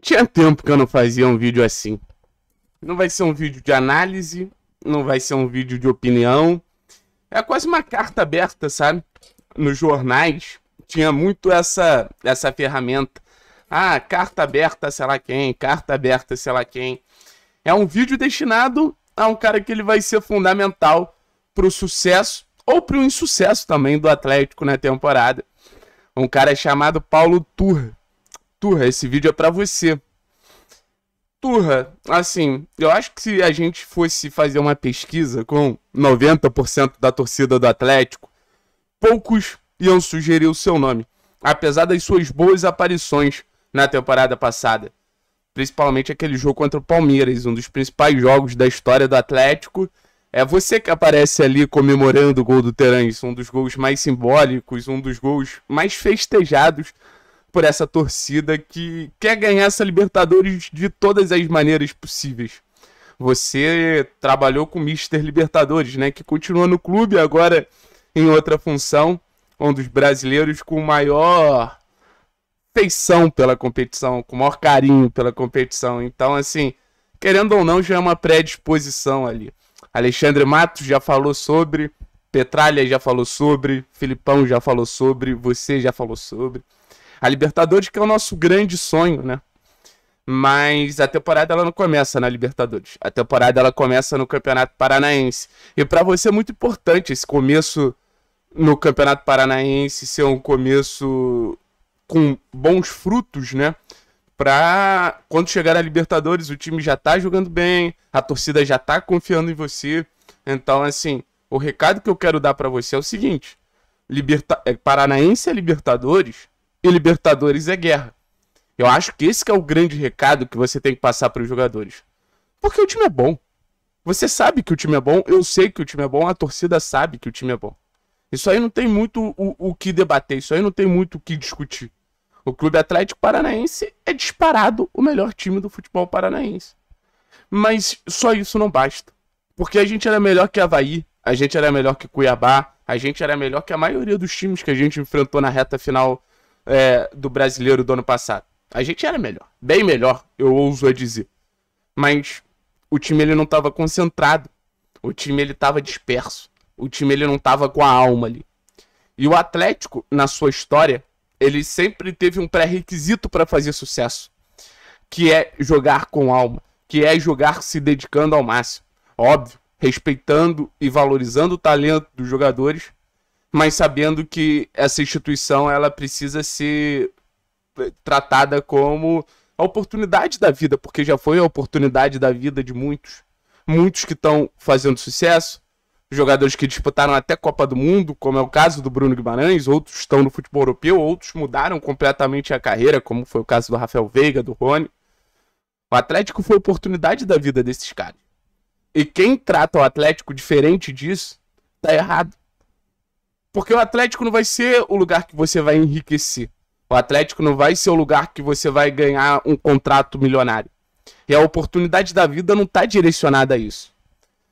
Tinha tempo que eu não fazia um vídeo assim. Não vai ser um vídeo de análise, não vai ser um vídeo de opinião. É quase uma carta aberta, sabe? Nos jornais tinha muito essa essa ferramenta. Ah, carta aberta, sei lá quem, carta aberta, sei lá quem. É um vídeo destinado a um cara que ele vai ser fundamental para o sucesso ou para o insucesso também do Atlético na temporada. Um cara chamado Paulo Turra. Turra, esse vídeo é para você. Turra, assim, eu acho que se a gente fosse fazer uma pesquisa com 90% da torcida do Atlético, poucos iam sugerir o seu nome, apesar das suas boas aparições na temporada passada. Principalmente aquele jogo contra o Palmeiras, um dos principais jogos da história do Atlético. É você que aparece ali comemorando o gol do Terãs, um dos gols mais simbólicos, um dos gols mais festejados por essa torcida que quer ganhar essa Libertadores de todas as maneiras possíveis. Você trabalhou com o Mister Libertadores, né? Que continua no clube agora em outra função, um dos brasileiros com maior feição pela competição, com maior carinho pela competição. Então, assim, querendo ou não, já é uma predisposição ali. Alexandre Matos já falou sobre, Petralha já falou sobre, Filipão já falou sobre, você já falou sobre a Libertadores, que é o nosso grande sonho, né? Mas a temporada ela não começa na Libertadores. A temporada ela começa no Campeonato Paranaense. E para você é muito importante esse começo no Campeonato Paranaense ser um começo com bons frutos, né? Pra quando chegar a Libertadores, o time já tá jogando bem, a torcida já tá confiando em você. Então, assim, o recado que eu quero dar para você é o seguinte: Liberta... É, Paranaense e Libertadores e Libertadores é guerra. Eu acho que esse que é o grande recado que você tem que passar para os jogadores. Porque o time é bom. Você sabe que o time é bom, eu sei que o time é bom, a torcida sabe que o time é bom. Isso aí não tem muito o, o que debater, isso aí não tem muito o que discutir. O Clube Atlético Paranaense é disparado o melhor time do futebol paranaense. Mas só isso não basta. Porque a gente era melhor que Havaí, a gente era melhor que Cuiabá, a gente era melhor que a maioria dos times que a gente enfrentou na reta final é, do brasileiro do ano passado. A gente era melhor, bem melhor, eu ouso a dizer. Mas o time ele não estava concentrado, o time ele estava disperso, o time ele não estava com a alma ali. E o Atlético, na sua história, ele sempre teve um pré-requisito para fazer sucesso, que é jogar com alma, que é jogar se dedicando ao máximo. Óbvio, respeitando e valorizando o talento dos jogadores, mas sabendo que essa instituição ela precisa ser eh, tratada como a oportunidade da vida, porque já foi a oportunidade da vida de muitos. Muitos que estão fazendo sucesso, jogadores que disputaram até Copa do Mundo, como é o caso do Bruno Guimarães, outros estão no futebol europeu, outros mudaram completamente a carreira, como foi o caso do Rafael Veiga, do Rony. O Atlético foi a oportunidade da vida desses caras. E quem trata o Atlético diferente disso, tá errado. Porque o Atlético não vai ser o lugar que você vai enriquecer. O Atlético não vai ser o lugar que você vai ganhar um contrato milionário. E a oportunidade da vida não está direcionada a isso.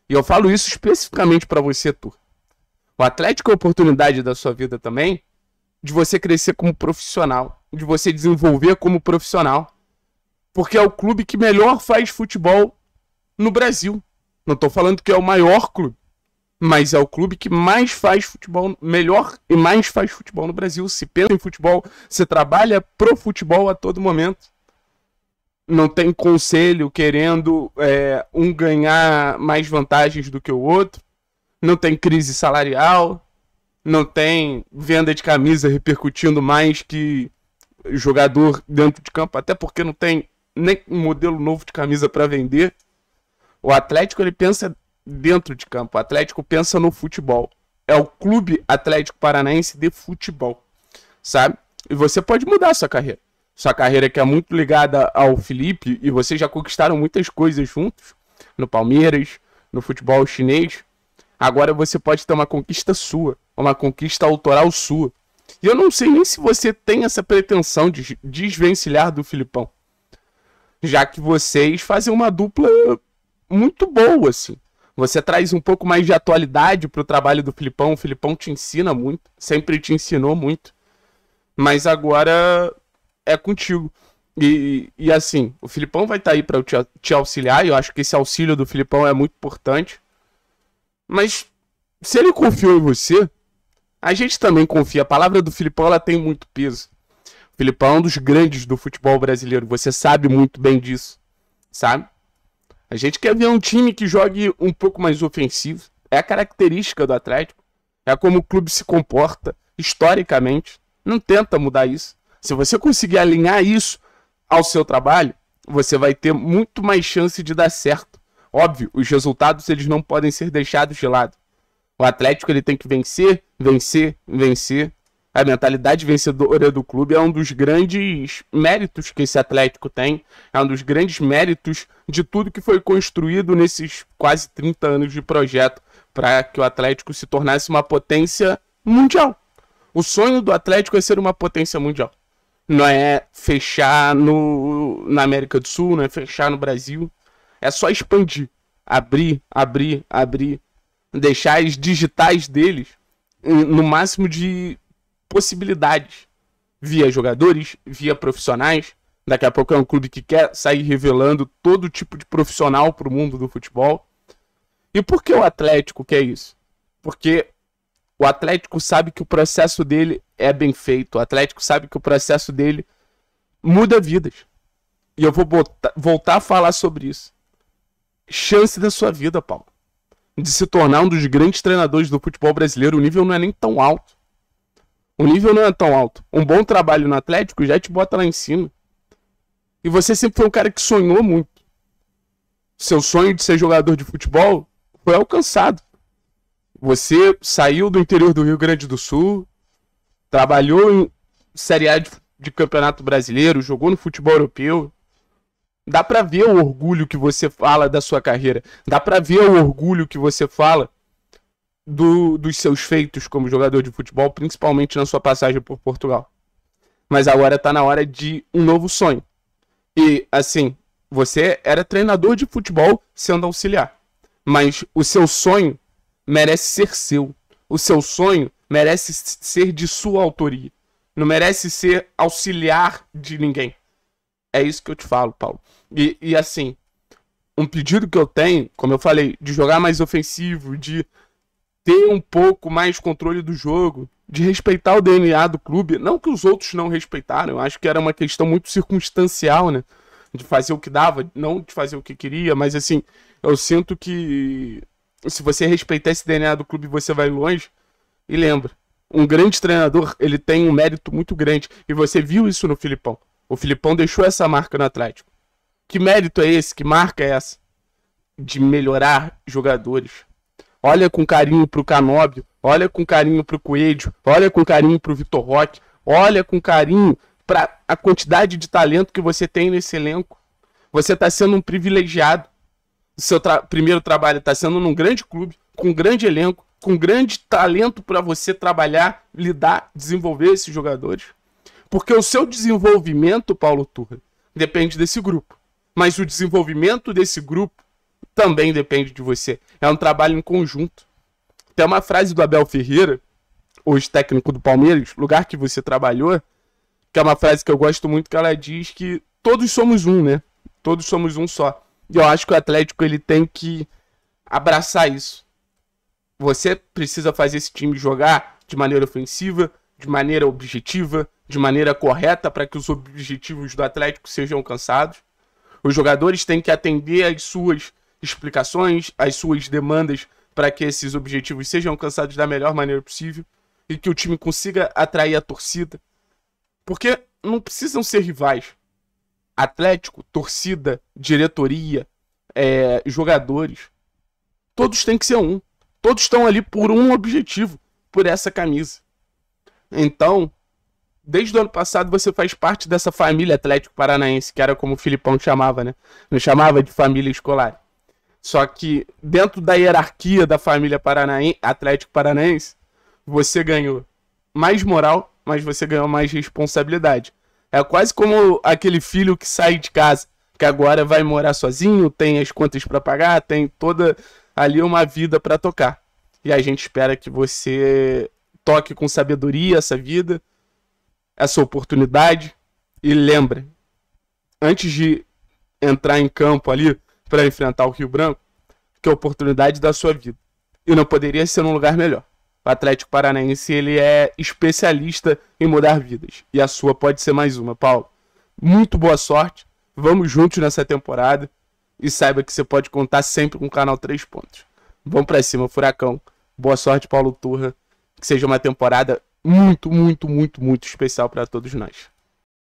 E eu falo isso especificamente para você, Tur. O Atlético é a oportunidade da sua vida também de você crescer como profissional, de você desenvolver como profissional. Porque é o clube que melhor faz futebol no Brasil. Não estou falando que é o maior clube, mas é o clube que mais faz futebol, melhor e mais faz futebol no Brasil. Se pensa em futebol, se trabalha pro futebol a todo momento. Não tem conselho querendo é, um ganhar mais vantagens do que o outro. Não tem crise salarial. Não tem venda de camisa repercutindo mais que jogador dentro de campo, até porque não tem nem um modelo novo de camisa para vender. O Atlético ele pensa dentro de campo. O Atlético pensa no futebol. É o Clube Atlético Paranaense de Futebol, sabe? E você pode mudar sua carreira. Sua carreira que é muito ligada ao Felipe e vocês já conquistaram muitas coisas juntos no Palmeiras, no futebol chinês. Agora você pode ter uma conquista sua, uma conquista autoral sua. E eu não sei nem se você tem essa pretensão de desvencilhar do Filipão. Já que vocês fazem uma dupla muito boa, assim. Você traz um pouco mais de atualidade para o trabalho do Filipão. O Filipão te ensina muito, sempre te ensinou muito. Mas agora é contigo. E, e assim, o Filipão vai estar tá aí para te, te auxiliar. E eu acho que esse auxílio do Filipão é muito importante. Mas se ele confiou em você, a gente também confia. A palavra do Filipão ela tem muito peso. O Filipão é um dos grandes do futebol brasileiro. Você sabe muito bem disso, sabe? A gente quer ver um time que jogue um pouco mais ofensivo. É a característica do Atlético. É como o clube se comporta historicamente. Não tenta mudar isso. Se você conseguir alinhar isso ao seu trabalho, você vai ter muito mais chance de dar certo. Óbvio, os resultados eles não podem ser deixados de lado. O Atlético ele tem que vencer, vencer, vencer a mentalidade vencedora do clube é um dos grandes méritos que esse Atlético tem, é um dos grandes méritos de tudo que foi construído nesses quase 30 anos de projeto para que o Atlético se tornasse uma potência mundial. O sonho do Atlético é ser uma potência mundial. Não é fechar no, na América do Sul, não é fechar no Brasil. É só expandir, abrir, abrir, abrir, deixar as digitais deles no máximo de possibilidades via jogadores, via profissionais. Daqui a pouco é um clube que quer sair revelando todo tipo de profissional para o mundo do futebol. E por que o Atlético quer isso? Porque o Atlético sabe que o processo dele é bem feito. O Atlético sabe que o processo dele muda vidas. E eu vou botar, voltar a falar sobre isso. Chance da sua vida, Paulo. De se tornar um dos grandes treinadores do futebol brasileiro. O nível não é nem tão alto. O nível não é tão alto. Um bom trabalho no Atlético já te bota lá em cima. E você sempre foi um cara que sonhou muito. Seu sonho de ser jogador de futebol foi alcançado. Você saiu do interior do Rio Grande do Sul, trabalhou em Série A de, de Campeonato Brasileiro, jogou no futebol europeu. Dá para ver o orgulho que você fala da sua carreira. Dá para ver o orgulho que você fala do, dos seus feitos como jogador de futebol, principalmente na sua passagem por Portugal. Mas agora está na hora de um novo sonho. E, assim, você era treinador de futebol sendo auxiliar. Mas o seu sonho merece ser seu. O seu sonho merece ser de sua autoria. Não merece ser auxiliar de ninguém. É isso que eu te falo, Paulo. E, e assim, um pedido que eu tenho, como eu falei, de jogar mais ofensivo, de ter um pouco mais controle do jogo, de respeitar o DNA do clube. Não que os outros não respeitaram, eu acho que era uma questão muito circunstancial, né? De fazer o que dava, não de fazer o que queria, mas assim, eu sinto que se você respeitar esse DNA do clube, você vai longe. E lembra, um grande treinador, ele tem um mérito muito grande. E você viu isso no Filipão. O Filipão deixou essa marca no Atlético. Que mérito é esse? Que marca é essa? De melhorar jogadores olha com carinho pro Canóbio, olha com carinho pro Coelho, olha com carinho pro Vitor Roque, olha com carinho para a quantidade de talento que você tem nesse elenco. Você está sendo um privilegiado. O seu tra primeiro trabalho está sendo num grande clube, com um grande elenco, com grande talento para você trabalhar, lidar, desenvolver esses jogadores. Porque o seu desenvolvimento, Paulo Turra, depende desse grupo. Mas o desenvolvimento desse grupo também depende de você. É um trabalho em conjunto. Tem uma frase do Abel Ferreira, hoje técnico do Palmeiras, lugar que você trabalhou, que é uma frase que eu gosto muito, que ela diz que todos somos um, né? Todos somos um só. E eu acho que o Atlético ele tem que abraçar isso. Você precisa fazer esse time jogar de maneira ofensiva, de maneira objetiva, de maneira correta para que os objetivos do Atlético sejam alcançados. Os jogadores têm que atender às suas explicações, as suas demandas para que esses objetivos sejam alcançados da melhor maneira possível e que o time consiga atrair a torcida. Porque não precisam ser rivais. Atlético, torcida, diretoria, é, jogadores, todos têm que ser um. Todos estão ali por um objetivo, por essa camisa. Então, desde o ano passado você faz parte dessa família Atlético Paranaense, que era como o Filipão chamava, né? Não chamava de família escolar. Só que dentro da hierarquia da família Paranaen Atlético Paranaense, você ganhou mais moral, mas você ganhou mais responsabilidade. É quase como aquele filho que sai de casa, que agora vai morar sozinho, tem as contas para pagar, tem toda ali uma vida para tocar. E a gente espera que você toque com sabedoria essa vida, essa oportunidade. E lembra, antes de entrar em campo ali, para enfrentar o Rio Branco, que é a oportunidade da sua vida. E não poderia ser num lugar melhor. O Atlético Paranaense ele é especialista em mudar vidas. E a sua pode ser mais uma, Paulo. Muito boa sorte. Vamos juntos nessa temporada. E saiba que você pode contar sempre com o canal 3 pontos. Vamos para cima, Furacão. Boa sorte, Paulo Turra. Que seja uma temporada muito, muito, muito, muito especial para todos nós.